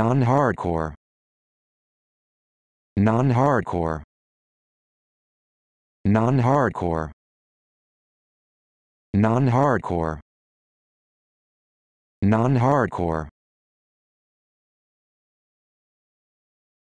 non-hardcore non-hardcore non-hardcore non-hardcore non-hardcore